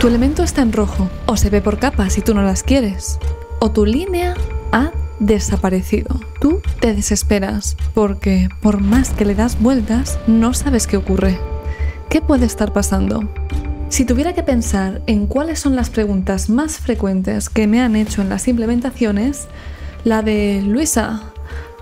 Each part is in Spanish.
Tu elemento está en rojo, o se ve por capas y tú no las quieres, o tu línea ha desaparecido. Tú te desesperas porque por más que le das vueltas, no sabes qué ocurre. ¿Qué puede estar pasando? Si tuviera que pensar en cuáles son las preguntas más frecuentes que me han hecho en las implementaciones, la de Luisa,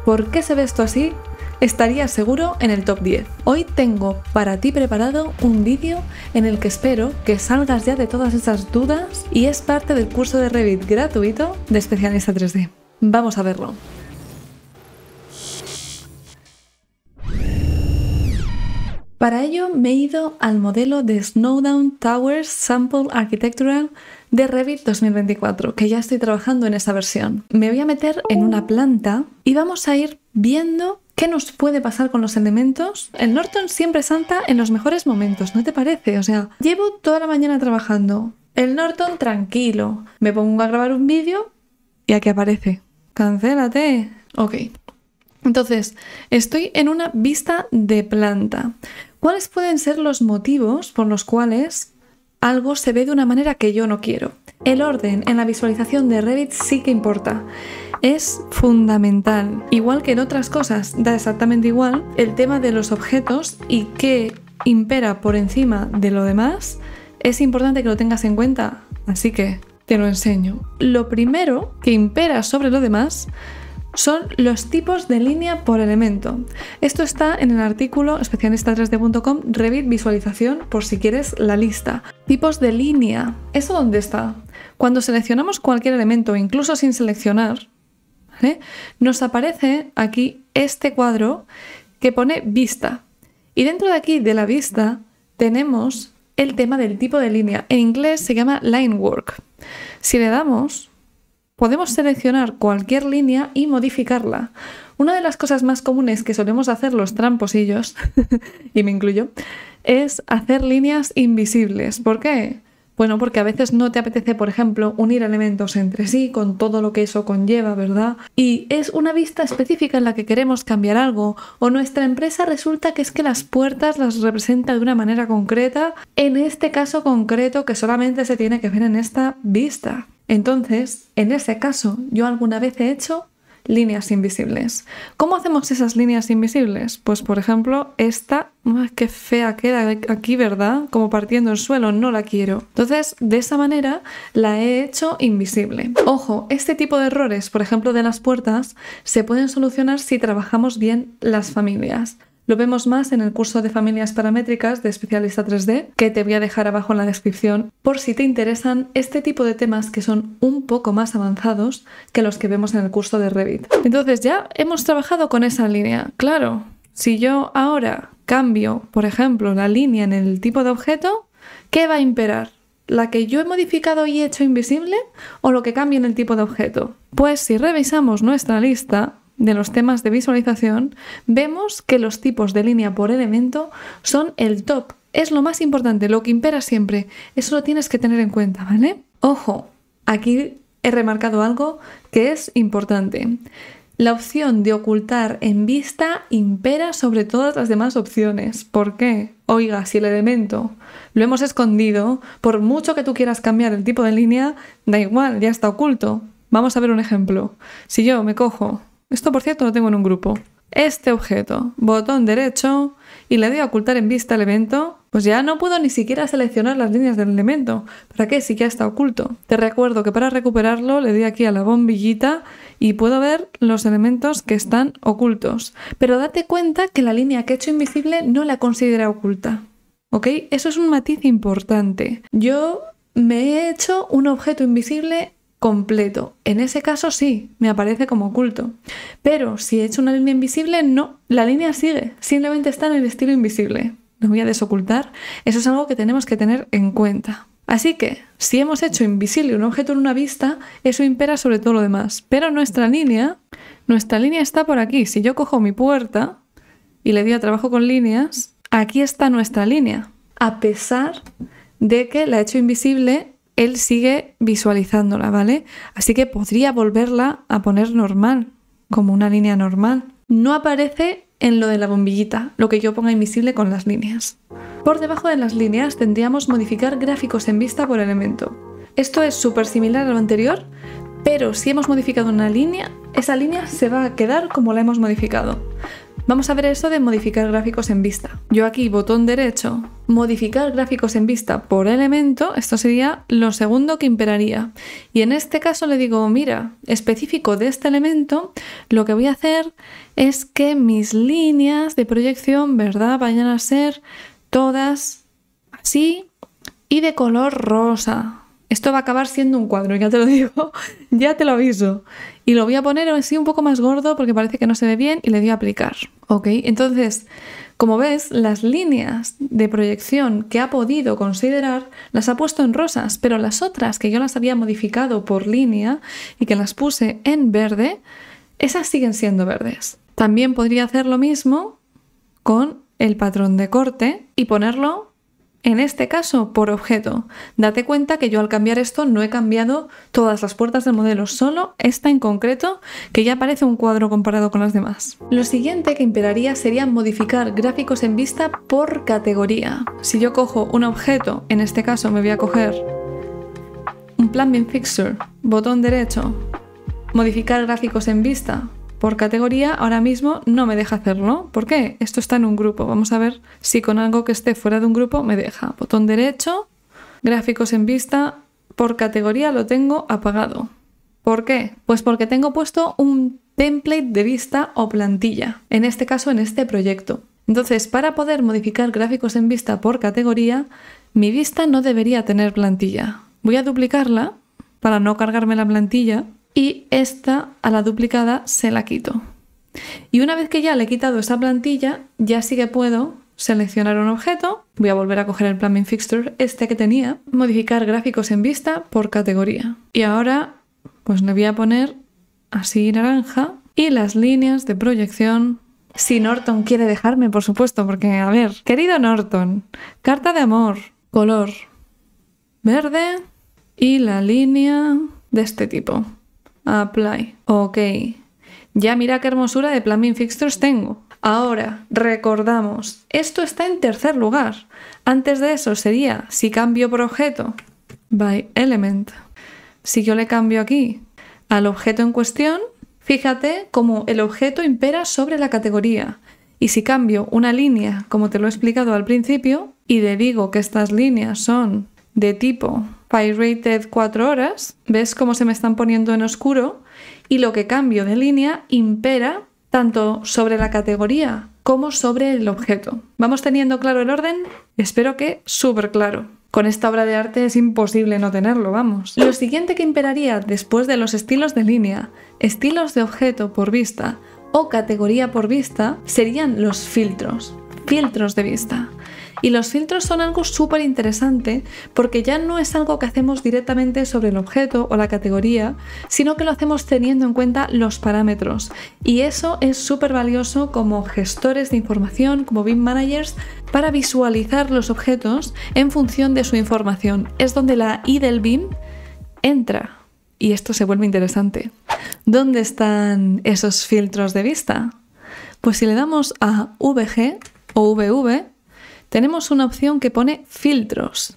¿por qué se ve esto así? estaría seguro en el top 10. Hoy tengo para ti preparado un vídeo en el que espero que salgas ya de todas esas dudas y es parte del curso de Revit gratuito de especialista 3D. Vamos a verlo. Para ello me he ido al modelo de Snowdown Towers Sample Architectural de Revit 2024, que ya estoy trabajando en esa versión. Me voy a meter en una planta y vamos a ir viendo ¿Qué nos puede pasar con los elementos? El Norton siempre santa en los mejores momentos, ¿no te parece? O sea, llevo toda la mañana trabajando. El Norton tranquilo. Me pongo a grabar un vídeo y aquí aparece. Cancélate. Ok. Entonces, estoy en una vista de planta. ¿Cuáles pueden ser los motivos por los cuales algo se ve de una manera que yo no quiero? El orden en la visualización de Revit sí que importa. Es fundamental. Igual que en otras cosas, da exactamente igual el tema de los objetos y qué impera por encima de lo demás. Es importante que lo tengas en cuenta, así que te lo enseño. Lo primero que impera sobre lo demás son los tipos de línea por elemento. Esto está en el artículo especialista3d.com Revit visualización por si quieres la lista. Tipos de línea. ¿Eso dónde está? Cuando seleccionamos cualquier elemento, incluso sin seleccionar, nos aparece aquí este cuadro que pone vista. Y dentro de aquí, de la vista, tenemos el tema del tipo de línea. En inglés se llama line work. Si le damos, podemos seleccionar cualquier línea y modificarla. Una de las cosas más comunes que solemos hacer los tramposillos, y me incluyo, es hacer líneas invisibles. ¿Por qué? Bueno, porque a veces no te apetece, por ejemplo, unir elementos entre sí con todo lo que eso conlleva, ¿verdad? Y es una vista específica en la que queremos cambiar algo, o nuestra empresa resulta que es que las puertas las representa de una manera concreta, en este caso concreto que solamente se tiene que ver en esta vista. Entonces, en ese caso, yo alguna vez he hecho líneas invisibles. ¿Cómo hacemos esas líneas invisibles? Pues por ejemplo, esta, ¡ah, ¡Qué fea queda aquí, ¿verdad? Como partiendo el suelo, no la quiero. Entonces, de esa manera la he hecho invisible. Ojo, este tipo de errores, por ejemplo de las puertas, se pueden solucionar si trabajamos bien las familias. Lo vemos más en el curso de familias paramétricas de especialista 3D, que te voy a dejar abajo en la descripción, por si te interesan este tipo de temas que son un poco más avanzados que los que vemos en el curso de Revit. Entonces ya hemos trabajado con esa línea, claro. Si yo ahora cambio, por ejemplo, la línea en el tipo de objeto, ¿qué va a imperar? ¿La que yo he modificado y hecho invisible o lo que cambia en el tipo de objeto? Pues si revisamos nuestra lista, de los temas de visualización, vemos que los tipos de línea por elemento son el top. Es lo más importante, lo que impera siempre. Eso lo tienes que tener en cuenta, ¿vale? Ojo, aquí he remarcado algo que es importante. La opción de ocultar en vista impera sobre todas las demás opciones. ¿Por qué? Oiga, si el elemento lo hemos escondido, por mucho que tú quieras cambiar el tipo de línea, da igual, ya está oculto. Vamos a ver un ejemplo. Si yo me cojo esto, por cierto, lo tengo en un grupo. Este objeto, botón derecho, y le doy a ocultar en vista el elemento, pues ya no puedo ni siquiera seleccionar las líneas del elemento. ¿Para qué? Si ya está oculto. Te recuerdo que para recuperarlo le doy aquí a la bombillita y puedo ver los elementos que están ocultos. Pero date cuenta que la línea que he hecho invisible no la considera oculta. ¿Ok? Eso es un matiz importante. Yo me he hecho un objeto invisible completo. En ese caso sí, me aparece como oculto. Pero si he hecho una línea invisible, no, la línea sigue, simplemente está en el estilo invisible. Lo voy a desocultar, eso es algo que tenemos que tener en cuenta. Así que, si hemos hecho invisible un objeto en una vista, eso impera sobre todo lo demás. Pero nuestra línea, nuestra línea está por aquí. Si yo cojo mi puerta y le doy a trabajo con líneas, aquí está nuestra línea. A pesar de que la he hecho invisible él sigue visualizándola, ¿vale? Así que podría volverla a poner normal, como una línea normal. No aparece en lo de la bombillita, lo que yo ponga invisible con las líneas. Por debajo de las líneas tendríamos modificar gráficos en vista por elemento. Esto es súper similar a lo anterior, pero si hemos modificado una línea, esa línea se va a quedar como la hemos modificado. Vamos a ver eso de modificar gráficos en vista. Yo aquí, botón derecho, modificar gráficos en vista por elemento, esto sería lo segundo que imperaría. Y en este caso le digo, mira, específico de este elemento, lo que voy a hacer es que mis líneas de proyección, ¿verdad?, vayan a ser todas así y de color rosa. Esto va a acabar siendo un cuadro, ya te lo digo, ya te lo aviso. Y lo voy a poner así un poco más gordo porque parece que no se ve bien y le doy a aplicar. Ok, entonces, como ves, las líneas de proyección que ha podido considerar las ha puesto en rosas, pero las otras que yo las había modificado por línea y que las puse en verde, esas siguen siendo verdes. También podría hacer lo mismo con el patrón de corte y ponerlo en este caso por objeto. Date cuenta que yo al cambiar esto no he cambiado todas las puertas del modelo, solo esta en concreto que ya parece un cuadro comparado con las demás. Lo siguiente que imperaría sería modificar gráficos en vista por categoría. Si yo cojo un objeto, en este caso me voy a coger un plan bien fixture, botón derecho, modificar gráficos en vista, por categoría ahora mismo no me deja hacerlo. ¿Por qué? Esto está en un grupo. Vamos a ver si con algo que esté fuera de un grupo me deja. Botón derecho, gráficos en vista, por categoría lo tengo apagado. ¿Por qué? Pues porque tengo puesto un template de vista o plantilla, en este caso en este proyecto. Entonces, para poder modificar gráficos en vista por categoría, mi vista no debería tener plantilla. Voy a duplicarla para no cargarme la plantilla y esta a la duplicada se la quito. Y una vez que ya le he quitado esa plantilla, ya sí que puedo seleccionar un objeto, voy a volver a coger el Plumbing Fixture este que tenía, modificar gráficos en vista por categoría. Y ahora pues le voy a poner así naranja y las líneas de proyección si Norton quiere dejarme, por supuesto, porque, a ver, querido Norton, carta de amor, color verde y la línea de este tipo. Apply. Ok. Ya mira qué hermosura de Plumbing Fixtures tengo. Ahora, recordamos, esto está en tercer lugar. Antes de eso sería, si cambio por objeto, by element. Si yo le cambio aquí al objeto en cuestión, fíjate cómo el objeto impera sobre la categoría. Y si cambio una línea, como te lo he explicado al principio, y le digo que estas líneas son de tipo pirated 4 horas, ves cómo se me están poniendo en oscuro y lo que cambio de línea impera tanto sobre la categoría como sobre el objeto. ¿Vamos teniendo claro el orden? Espero que súper claro. Con esta obra de arte es imposible no tenerlo, vamos. Lo siguiente que imperaría después de los estilos de línea, estilos de objeto por vista o categoría por vista serían los filtros. Filtros de vista. Y los filtros son algo súper interesante porque ya no es algo que hacemos directamente sobre el objeto o la categoría, sino que lo hacemos teniendo en cuenta los parámetros. Y eso es súper valioso como gestores de información, como BIM managers, para visualizar los objetos en función de su información. Es donde la I del BIM entra. Y esto se vuelve interesante. ¿Dónde están esos filtros de vista? Pues si le damos a VG o VV, tenemos una opción que pone filtros.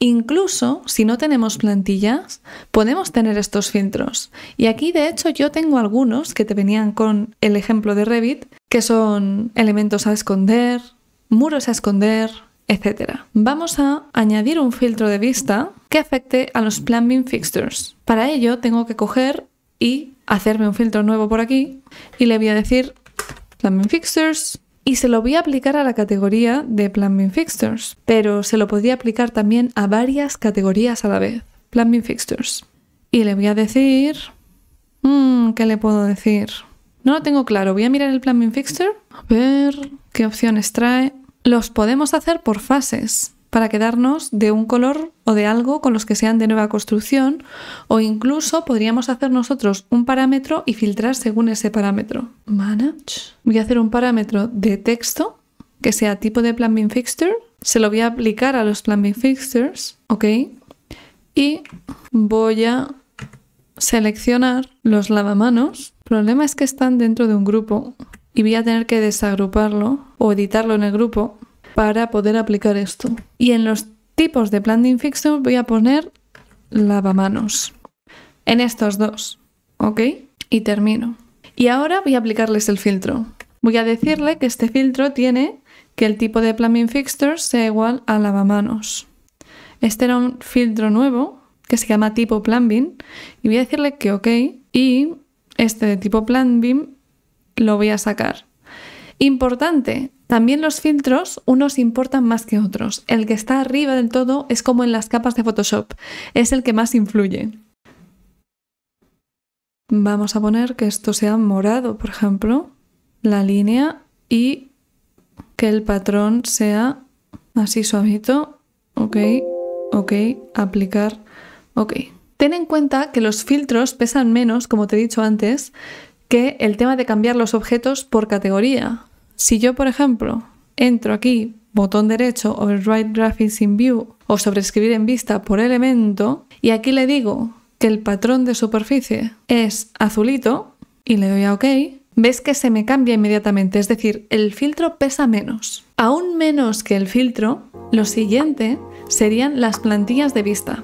Incluso si no tenemos plantillas, podemos tener estos filtros. Y aquí de hecho yo tengo algunos que te venían con el ejemplo de Revit, que son elementos a esconder, muros a esconder, etc. Vamos a añadir un filtro de vista que afecte a los plumbing fixtures. Para ello tengo que coger y hacerme un filtro nuevo por aquí y le voy a decir plumbing fixtures y se lo voy a aplicar a la categoría de Plumbing Fixtures, pero se lo podría aplicar también a varias categorías a la vez, Plumbing Fixtures. Y le voy a decir... Mm, ¿Qué le puedo decir? No lo tengo claro, voy a mirar el Plumbing Fixture, a ver qué opciones trae. Los podemos hacer por fases para quedarnos de un color o de algo con los que sean de nueva construcción o incluso podríamos hacer nosotros un parámetro y filtrar según ese parámetro. Manage. Voy a hacer un parámetro de texto que sea tipo de plumbing fixture. Se lo voy a aplicar a los plumbing fixtures, ¿ok? Y voy a seleccionar los lavamanos. El problema es que están dentro de un grupo y voy a tener que desagruparlo o editarlo en el grupo para poder aplicar esto. Y en los tipos de Plumbing Fixtures voy a poner lavamanos. En estos dos, ¿ok? Y termino. Y ahora voy a aplicarles el filtro. Voy a decirle que este filtro tiene que el tipo de plumbing Fixtures sea igual a lavamanos. Este era un filtro nuevo que se llama tipo plumbing y voy a decirle que ok y este de tipo plumbing lo voy a sacar Importante, también los filtros unos importan más que otros. El que está arriba del todo es como en las capas de Photoshop, es el que más influye. Vamos a poner que esto sea morado, por ejemplo, la línea y que el patrón sea así suavito. Ok, ok, aplicar, ok. Ten en cuenta que los filtros pesan menos, como te he dicho antes, que el tema de cambiar los objetos por categoría. Si yo, por ejemplo, entro aquí, botón derecho, right Graphics in View o sobreescribir en vista por elemento, y aquí le digo que el patrón de superficie es azulito y le doy a OK, ves que se me cambia inmediatamente, es decir, el filtro pesa menos. Aún menos que el filtro, lo siguiente serían las plantillas de vista.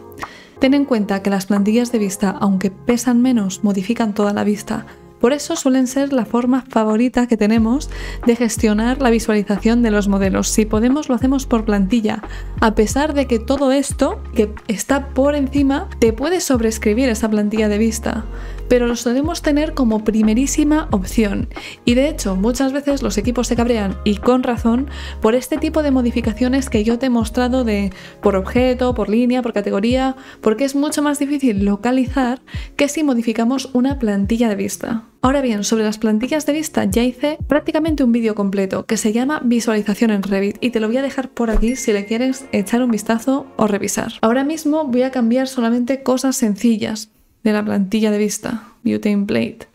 Ten en cuenta que las plantillas de vista, aunque pesan menos, modifican toda la vista, por eso suelen ser la forma favorita que tenemos de gestionar la visualización de los modelos. Si podemos, lo hacemos por plantilla. A pesar de que todo esto, que está por encima, te puede sobreescribir esa plantilla de vista pero los debemos tener como primerísima opción. Y de hecho, muchas veces los equipos se cabrean, y con razón, por este tipo de modificaciones que yo te he mostrado de por objeto, por línea, por categoría, porque es mucho más difícil localizar que si modificamos una plantilla de vista. Ahora bien, sobre las plantillas de vista ya hice prácticamente un vídeo completo que se llama visualización en Revit y te lo voy a dejar por aquí si le quieres echar un vistazo o revisar. Ahora mismo voy a cambiar solamente cosas sencillas, de la plantilla de vista, View Template.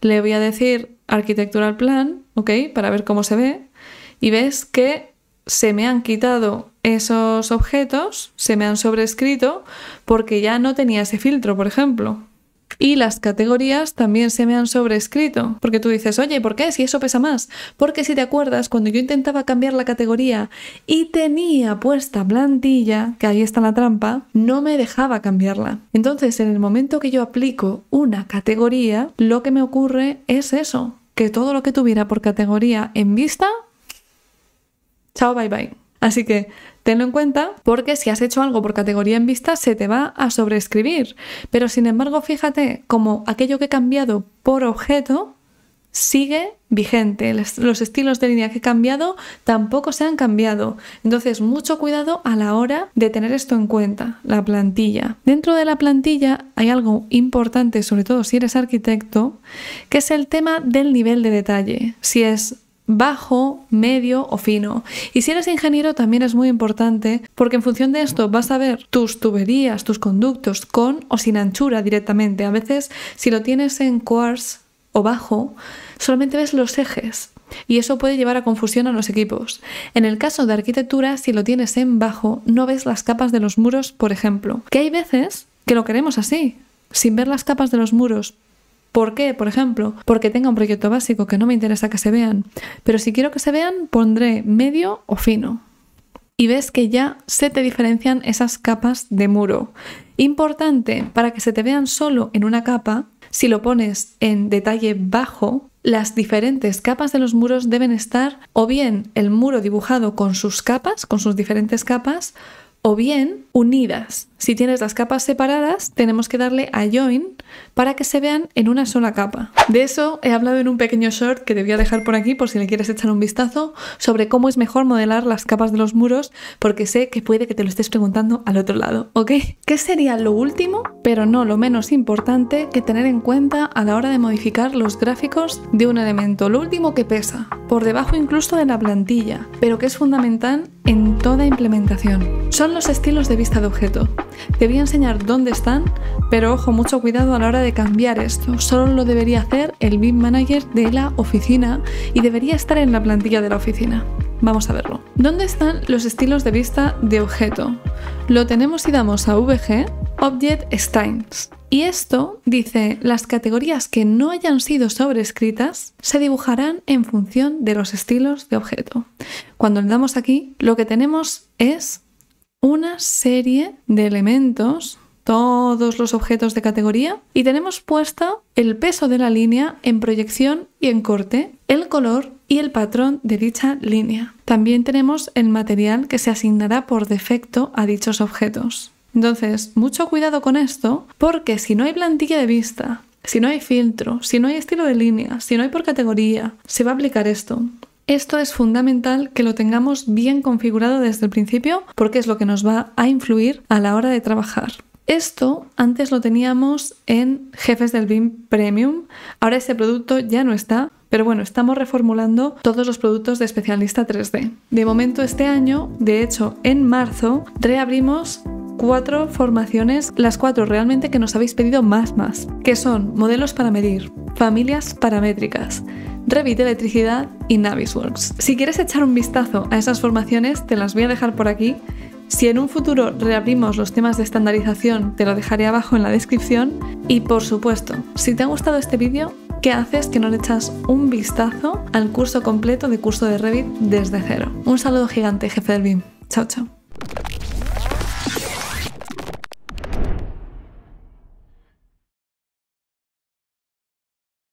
Le voy a decir Architectural Plan, ¿ok? Para ver cómo se ve. Y ves que se me han quitado esos objetos, se me han sobrescrito porque ya no tenía ese filtro, por ejemplo. Y las categorías también se me han sobrescrito, porque tú dices, oye, ¿por qué? Si eso pesa más. Porque si te acuerdas, cuando yo intentaba cambiar la categoría y tenía puesta plantilla, que ahí está la trampa, no me dejaba cambiarla. Entonces, en el momento que yo aplico una categoría, lo que me ocurre es eso, que todo lo que tuviera por categoría en vista, chao, bye bye. Así que Tenlo en cuenta porque si has hecho algo por categoría en vista se te va a sobreescribir. Pero sin embargo, fíjate, como aquello que he cambiado por objeto sigue vigente. Los estilos de línea que he cambiado tampoco se han cambiado. Entonces, mucho cuidado a la hora de tener esto en cuenta, la plantilla. Dentro de la plantilla hay algo importante, sobre todo si eres arquitecto, que es el tema del nivel de detalle. Si es bajo, medio o fino. Y si eres ingeniero también es muy importante porque en función de esto vas a ver tus tuberías, tus conductos con o sin anchura directamente. A veces si lo tienes en quartz o bajo, solamente ves los ejes y eso puede llevar a confusión a los equipos. En el caso de arquitectura, si lo tienes en bajo, no ves las capas de los muros, por ejemplo. Que hay veces que lo queremos así, sin ver las capas de los muros, ¿Por qué? Por ejemplo, porque tenga un proyecto básico que no me interesa que se vean. Pero si quiero que se vean, pondré medio o fino. Y ves que ya se te diferencian esas capas de muro. Importante, para que se te vean solo en una capa, si lo pones en detalle bajo, las diferentes capas de los muros deben estar o bien el muro dibujado con sus capas, con sus diferentes capas, o bien unidas. Si tienes las capas separadas, tenemos que darle a join para que se vean en una sola capa. De eso he hablado en un pequeño short que te voy a dejar por aquí por si le quieres echar un vistazo sobre cómo es mejor modelar las capas de los muros porque sé que puede que te lo estés preguntando al otro lado, ¿ok? ¿Qué sería lo último, pero no lo menos importante que tener en cuenta a la hora de modificar los gráficos de un elemento? Lo último que pesa, por debajo incluso de la plantilla, pero que es fundamental en toda implementación. Son los estilos de vista de objeto. Te voy a enseñar dónde están, pero ojo, mucho cuidado a la hora de cambiar esto. Solo lo debería hacer el BIM Manager de la oficina y debería estar en la plantilla de la oficina. Vamos a verlo. ¿Dónde están los estilos de vista de objeto? Lo tenemos y damos a VG, Object Styles. Y esto dice, las categorías que no hayan sido sobrescritas se dibujarán en función de los estilos de objeto. Cuando le damos aquí, lo que tenemos es una serie de elementos todos los objetos de categoría y tenemos puesta el peso de la línea en proyección y en corte, el color y el patrón de dicha línea. También tenemos el material que se asignará por defecto a dichos objetos. Entonces, mucho cuidado con esto porque si no hay plantilla de vista, si no hay filtro, si no hay estilo de línea, si no hay por categoría, se va a aplicar esto. Esto es fundamental que lo tengamos bien configurado desde el principio porque es lo que nos va a influir a la hora de trabajar. Esto antes lo teníamos en Jefes del BIM Premium, ahora ese producto ya no está, pero bueno, estamos reformulando todos los productos de especialista 3D. De momento este año, de hecho en marzo, reabrimos cuatro formaciones, las cuatro realmente que nos habéis pedido más más, que son modelos para medir, familias paramétricas, Revit Electricidad y Navisworks. Si quieres echar un vistazo a esas formaciones, te las voy a dejar por aquí. Si en un futuro reabrimos los temas de estandarización, te lo dejaré abajo en la descripción. Y por supuesto, si te ha gustado este vídeo, ¿qué haces que no le echas un vistazo al curso completo de curso de Revit desde cero? Un saludo gigante, jefe del BIM. Chao, chao.